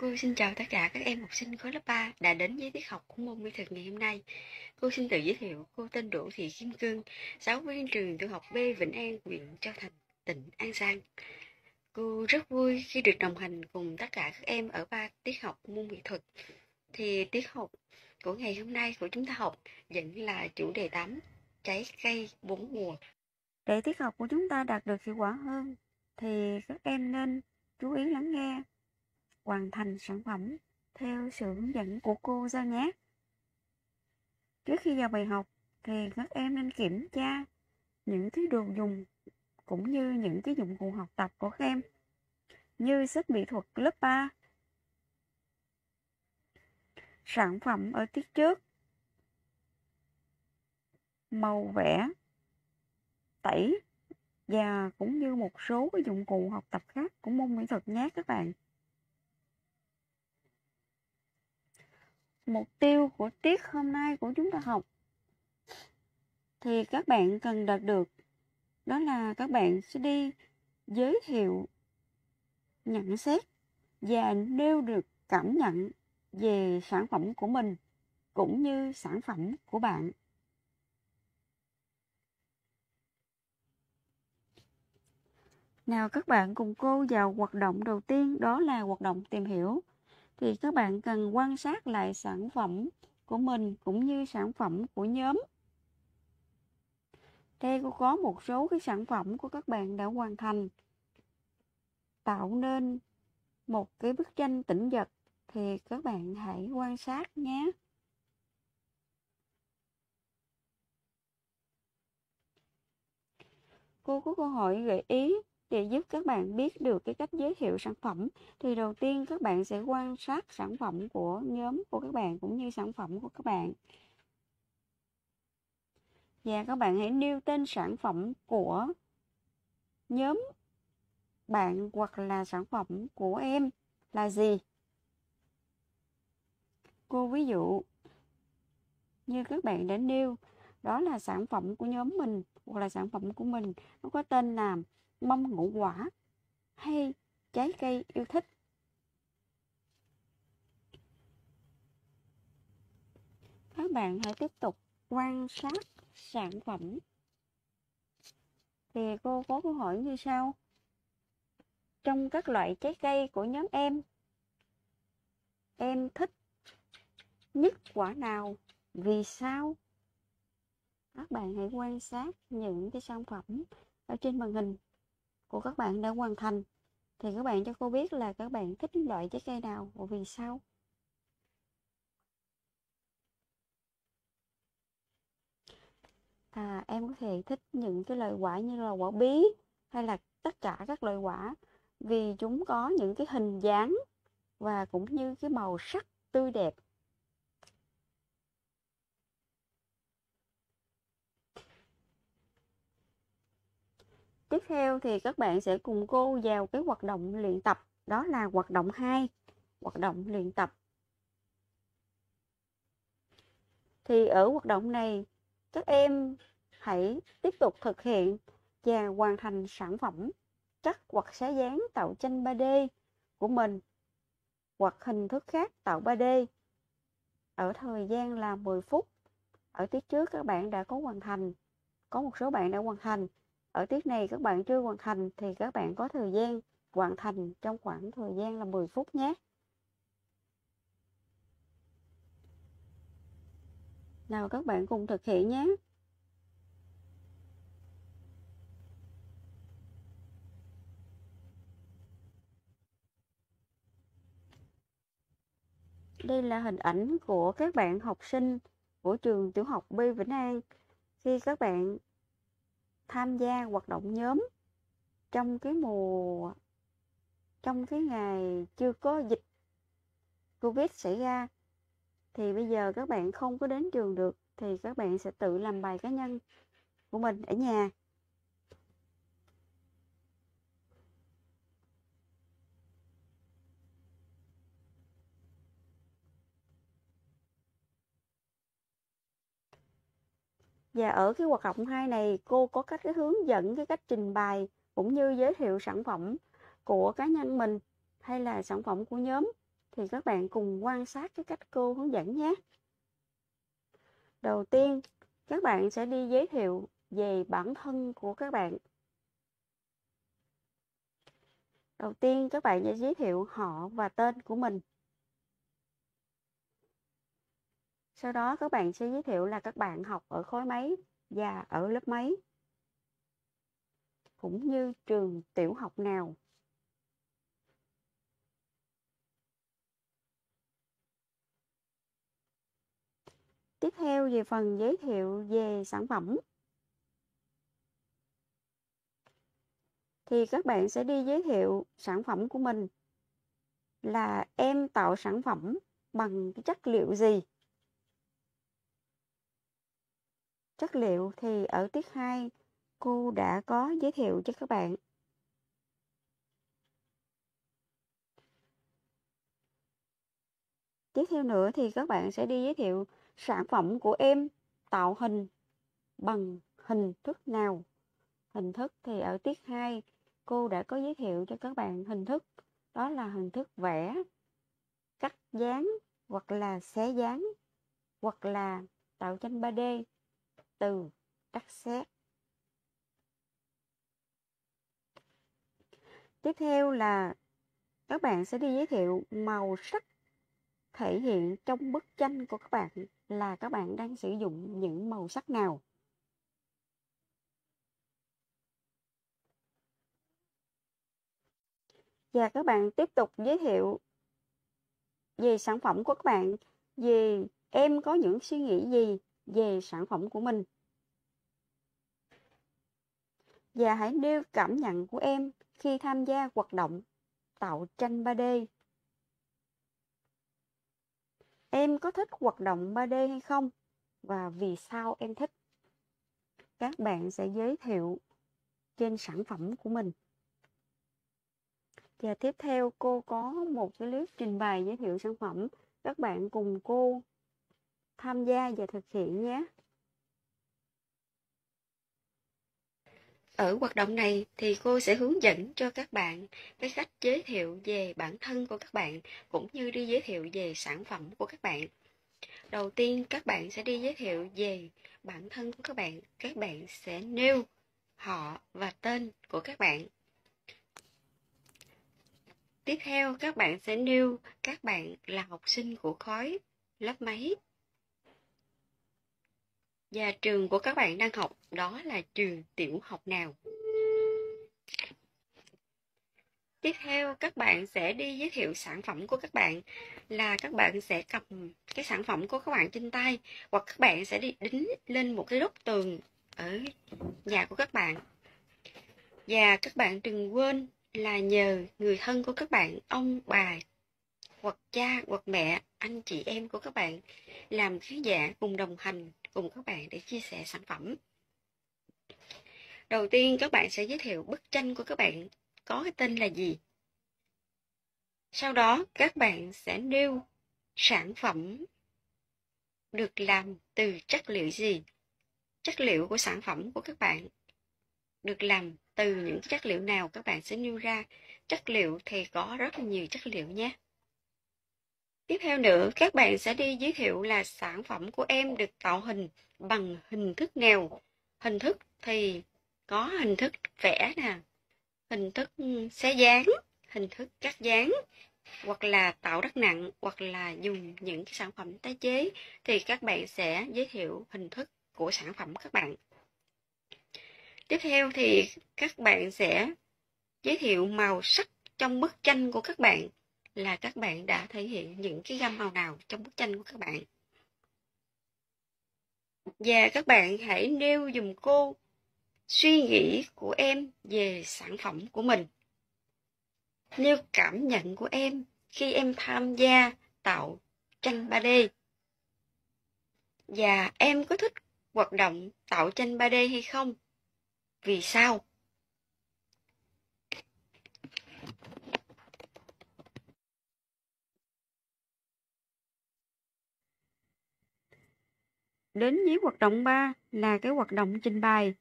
Cô xin chào tất cả các em học sinh khối lớp 3 đã đến với tiết học của môn mỹ thuật ngày hôm nay. Cô xin tự giới thiệu, cô tên Đỗ Thị Kim Cương, giáo viên trường tiểu học B Vĩnh An, huyện Châu Thành, tỉnh An Giang. Cô rất vui khi được đồng hành cùng tất cả các em ở ba tiết học môn mỹ thuật. Thì tiết học của ngày hôm nay của chúng ta học vẫn là chủ đề 8, trái cây bốn mùa. Để tiết học của chúng ta đạt được hiệu quả hơn thì các em nên chú ý lắng nghe hoàn thành sản phẩm theo sự hướng dẫn của cô ra nhé. Trước khi vào bài học thì các em nên kiểm tra những thứ đồ dùng cũng như những cái dụng cụ học tập của các em như sách mỹ thuật lớp 3 sản phẩm ở tiết trước màu vẽ tẩy và cũng như một số cái dụng cụ học tập khác của môn mỹ thuật nhé các bạn mục tiêu của tiết hôm nay của chúng ta học thì các bạn cần đạt được đó là các bạn sẽ đi giới thiệu nhận xét và nêu được cảm nhận về sản phẩm của mình cũng như sản phẩm của bạn nào các bạn cùng cô vào hoạt động đầu tiên đó là hoạt động tìm hiểu thì các bạn cần quan sát lại sản phẩm của mình cũng như sản phẩm của nhóm. Đây cô có một số cái sản phẩm của các bạn đã hoàn thành tạo nên một cái bức tranh tĩnh vật thì các bạn hãy quan sát nhé. Cô có câu hỏi gợi ý để giúp các bạn biết được cái cách giới thiệu sản phẩm thì đầu tiên các bạn sẽ quan sát sản phẩm của nhóm của các bạn cũng như sản phẩm của các bạn và dạ, các bạn hãy nêu tên sản phẩm của nhóm bạn hoặc là sản phẩm của em là gì cô ví dụ như các bạn đã nêu đó là sản phẩm của nhóm mình hoặc là sản phẩm của mình nó có tên là mâm ngũ quả hay trái cây yêu thích. Các bạn hãy tiếp tục quan sát sản phẩm. Thì cô có câu hỏi như sau. Trong các loại trái cây của nhóm em, em thích nhất quả nào? Vì sao? Các bạn hãy quan sát những cái sản phẩm ở trên màn hình của các bạn đã hoàn thành thì các bạn cho cô biết là các bạn thích loại trái cây nào và vì sao à, em có thể thích những cái loại quả như là quả bí hay là tất cả các loại quả vì chúng có những cái hình dáng và cũng như cái màu sắc tươi đẹp Tiếp theo thì các bạn sẽ cùng cô vào cái hoạt động luyện tập, đó là hoạt động 2, hoạt động luyện tập. Thì ở hoạt động này, các em hãy tiếp tục thực hiện và hoàn thành sản phẩm cắt hoặc xé dán tạo tranh 3D của mình hoặc hình thức khác tạo 3D ở thời gian là 10 phút. Ở tiết trước các bạn đã có hoàn thành, có một số bạn đã hoàn thành ở tiết này các bạn chưa hoàn thành thì các bạn có thời gian hoàn thành trong khoảng thời gian là 10 phút nhé. Nào các bạn cùng thực hiện nhé. Đây là hình ảnh của các bạn học sinh của trường tiểu học B Vĩnh An khi các bạn tham gia hoạt động nhóm trong cái mùa trong cái ngày chưa có dịch covid xảy ra thì bây giờ các bạn không có đến trường được thì các bạn sẽ tự làm bài cá nhân của mình ở nhà Và ở cái hoạt động hai này cô có cách cái hướng dẫn cái cách trình bày cũng như giới thiệu sản phẩm của cá nhân mình hay là sản phẩm của nhóm thì các bạn cùng quan sát cái cách cô hướng dẫn nhé. Đầu tiên, các bạn sẽ đi giới thiệu về bản thân của các bạn. Đầu tiên các bạn sẽ giới thiệu họ và tên của mình. Sau đó các bạn sẽ giới thiệu là các bạn học ở khối mấy và ở lớp mấy. Cũng như trường tiểu học nào. Tiếp theo về phần giới thiệu về sản phẩm. Thì các bạn sẽ đi giới thiệu sản phẩm của mình là em tạo sản phẩm bằng cái chất liệu gì Chất liệu thì ở tiết 2 cô đã có giới thiệu cho các bạn. Tiếp theo nữa thì các bạn sẽ đi giới thiệu sản phẩm của em tạo hình bằng hình thức nào. Hình thức thì ở tiết 2 cô đã có giới thiệu cho các bạn hình thức đó là hình thức vẽ, cắt dán hoặc là xé dán hoặc là tạo tranh 3D từ đắc xét tiếp theo là các bạn sẽ đi giới thiệu màu sắc thể hiện trong bức tranh của các bạn là các bạn đang sử dụng những màu sắc nào và các bạn tiếp tục giới thiệu về sản phẩm của các bạn về em có những suy nghĩ gì về sản phẩm của mình. Và hãy nêu cảm nhận của em khi tham gia hoạt động tạo tranh 3D. Em có thích hoạt động 3D hay không? Và vì sao em thích? Các bạn sẽ giới thiệu trên sản phẩm của mình. Và tiếp theo cô có một cái clip trình bày giới thiệu sản phẩm. Các bạn cùng cô tham gia và thực hiện nhé. Ở hoạt động này thì cô sẽ hướng dẫn cho các bạn cái cách giới thiệu về bản thân của các bạn cũng như đi giới thiệu về sản phẩm của các bạn. Đầu tiên các bạn sẽ đi giới thiệu về bản thân của các bạn, các bạn sẽ nêu họ và tên của các bạn. Tiếp theo các bạn sẽ nêu các bạn là học sinh của khối lớp mấy và trường của các bạn đang học đó là trường tiểu học nào? Tiếp theo các bạn sẽ đi giới thiệu sản phẩm của các bạn là các bạn sẽ cầm cái sản phẩm của các bạn trên tay hoặc các bạn sẽ đi đính lên một cái góc tường ở nhà của các bạn. Và các bạn đừng quên là nhờ người thân của các bạn, ông bà hoặc cha hoặc mẹ, anh chị em của các bạn làm khán giả cùng đồng hành cùng các bạn để chia sẻ sản phẩm. Đầu tiên các bạn sẽ giới thiệu bức tranh của các bạn có cái tên là gì. Sau đó các bạn sẽ nêu sản phẩm được làm từ chất liệu gì. Chất liệu của sản phẩm của các bạn được làm từ những chất liệu nào các bạn sẽ nêu ra. Chất liệu thì có rất nhiều chất liệu nhé. Tiếp theo nữa, các bạn sẽ đi giới thiệu là sản phẩm của em được tạo hình bằng hình thức nào. Hình thức thì có hình thức vẽ nè, hình thức ừ, xé dán, hình thức cắt dán, hoặc là tạo rất nặng, hoặc là dùng những cái sản phẩm tái chế thì các bạn sẽ giới thiệu hình thức của sản phẩm các bạn. Tiếp theo thì các bạn sẽ giới thiệu màu sắc trong bức tranh của các bạn là các bạn đã thể hiện những cái gam màu nào trong bức tranh của các bạn. Và các bạn hãy nêu dùm cô suy nghĩ của em về sản phẩm của mình. Nêu cảm nhận của em khi em tham gia tạo tranh 3D. Và em có thích hoạt động tạo tranh 3D hay không? Vì sao? Đến với hoạt động 3 là cái hoạt động trình bày.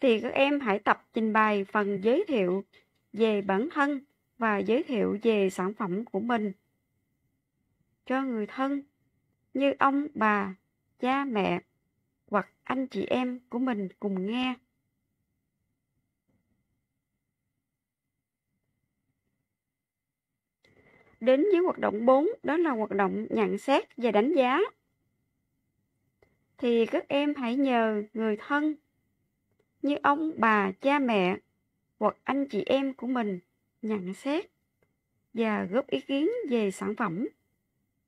Thì các em hãy tập trình bày phần giới thiệu về bản thân và giới thiệu về sản phẩm của mình cho người thân như ông, bà, cha mẹ hoặc anh chị em của mình cùng nghe. Đến với hoạt động 4, đó là hoạt động nhận xét và đánh giá thì các em hãy nhờ người thân như ông bà cha mẹ hoặc anh chị em của mình nhận xét và góp ý kiến về sản phẩm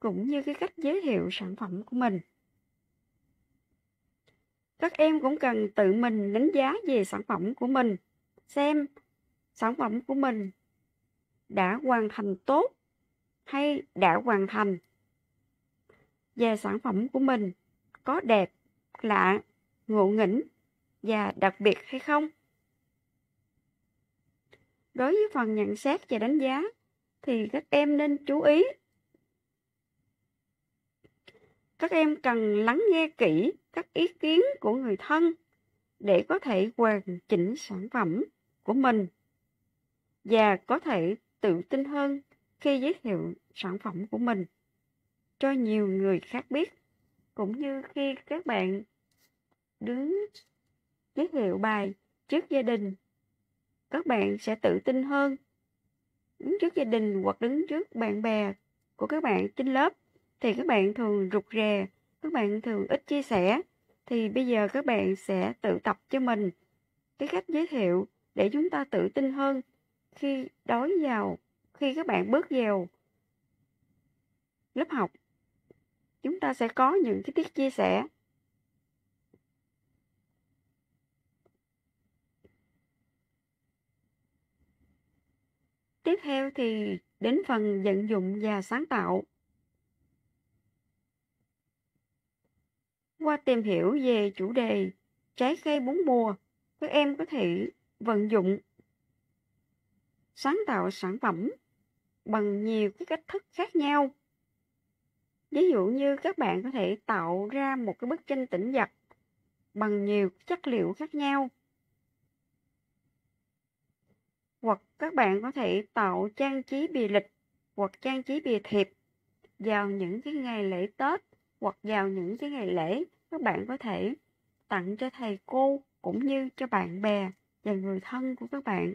cũng như cái cách giới thiệu sản phẩm của mình các em cũng cần tự mình đánh giá về sản phẩm của mình xem sản phẩm của mình đã hoàn thành tốt hay đã hoàn thành và sản phẩm của mình có đẹp, lạ, ngộ nghĩnh và đặc biệt hay không? Đối với phần nhận xét và đánh giá thì các em nên chú ý. Các em cần lắng nghe kỹ các ý kiến của người thân để có thể hoàn chỉnh sản phẩm của mình và có thể tự tin hơn khi giới thiệu sản phẩm của mình cho nhiều người khác biết cũng như khi các bạn đứng giới thiệu bài trước gia đình các bạn sẽ tự tin hơn đứng trước gia đình hoặc đứng trước bạn bè của các bạn trên lớp thì các bạn thường rụt rè các bạn thường ít chia sẻ thì bây giờ các bạn sẽ tự tập cho mình cái cách giới thiệu để chúng ta tự tin hơn khi đối vào khi các bạn bước vào lớp học chúng ta sẽ có những cái tiết chia sẻ tiếp theo thì đến phần vận dụng và sáng tạo qua tìm hiểu về chủ đề trái cây bốn mùa các em có thể vận dụng sáng tạo sản phẩm bằng nhiều cái cách thức khác nhau Ví dụ như các bạn có thể tạo ra một cái bức tranh tĩnh vật bằng nhiều chất liệu khác nhau. Hoặc các bạn có thể tạo trang trí bìa lịch hoặc trang trí bìa thiệp vào những cái ngày lễ Tết hoặc vào những cái ngày lễ các bạn có thể tặng cho thầy cô cũng như cho bạn bè và người thân của các bạn.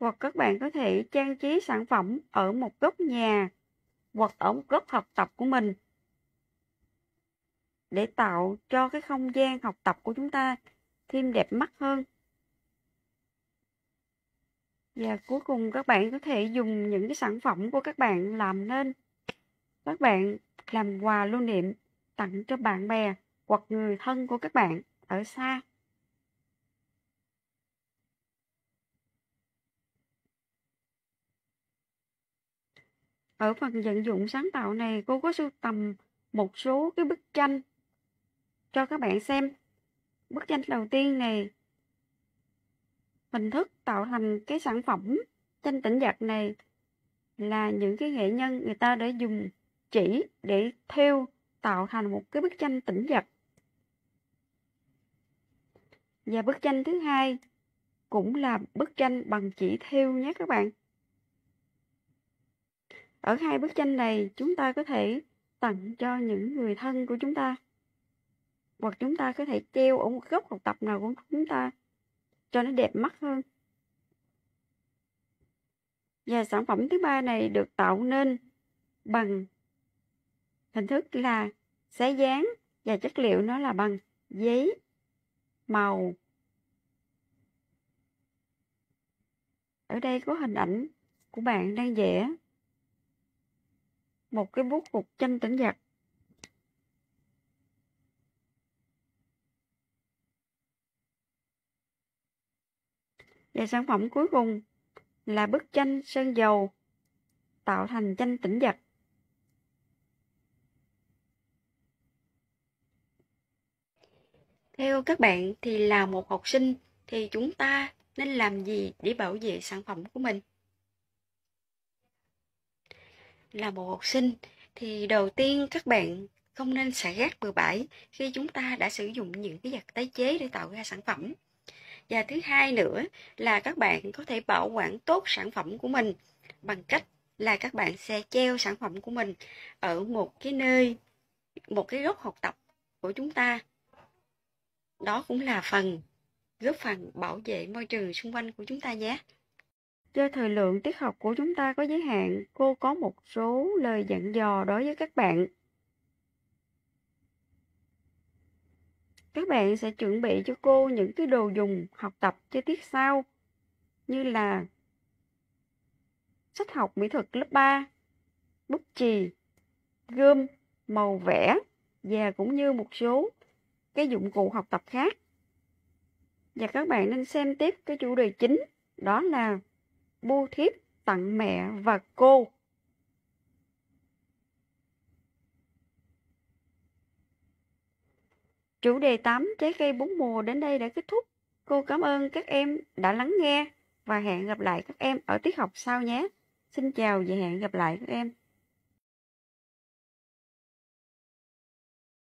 hoặc các bạn có thể trang trí sản phẩm ở một góc nhà hoặc ở một góc học tập của mình để tạo cho cái không gian học tập của chúng ta thêm đẹp mắt hơn. Và cuối cùng các bạn có thể dùng những cái sản phẩm của các bạn làm nên các bạn làm quà lưu niệm tặng cho bạn bè hoặc người thân của các bạn ở xa. Ở phần vận dụng sáng tạo này, cô có sưu tầm một số cái bức tranh cho các bạn xem. Bức tranh đầu tiên này, hình thức tạo thành cái sản phẩm tranh tĩnh giặc này là những cái nghệ nhân người ta đã dùng chỉ để theo tạo thành một cái bức tranh tĩnh giặc. Và bức tranh thứ hai cũng là bức tranh bằng chỉ theo nhé các bạn. Ở hai bức tranh này, chúng ta có thể tặng cho những người thân của chúng ta. Hoặc chúng ta có thể treo ở một góc học tập nào của chúng ta cho nó đẹp mắt hơn. Và sản phẩm thứ ba này được tạo nên bằng hình thức là giấy dán và chất liệu nó là bằng giấy màu ở đây có hình ảnh của bạn đang vẽ một cái bút cục chanh tĩnh giặc. Và sản phẩm cuối cùng là bức tranh sơn dầu tạo thành tranh tĩnh giặc. Theo các bạn thì là một học sinh thì chúng ta nên làm gì để bảo vệ sản phẩm của mình? là một học sinh thì đầu tiên các bạn không nên xả rác bừa bãi khi chúng ta đã sử dụng những cái vật tái chế để tạo ra sản phẩm và thứ hai nữa là các bạn có thể bảo quản tốt sản phẩm của mình bằng cách là các bạn sẽ treo sản phẩm của mình ở một cái nơi một cái góc học tập của chúng ta đó cũng là phần góp phần bảo vệ môi trường xung quanh của chúng ta nhé Do thời lượng tiết học của chúng ta có giới hạn, cô có một số lời dặn dò đối với các bạn. Các bạn sẽ chuẩn bị cho cô những cái đồ dùng học tập cho tiết sau như là sách học mỹ thuật lớp 3, bút chì, gươm, màu vẽ và cũng như một số cái dụng cụ học tập khác. Và các bạn nên xem tiếp cái chủ đề chính đó là bưu thiếp tặng mẹ và cô. Chủ đề 8 trái cây bốn mùa đến đây đã kết thúc. Cô cảm ơn các em đã lắng nghe và hẹn gặp lại các em ở tiết học sau nhé. Xin chào và hẹn gặp lại các em.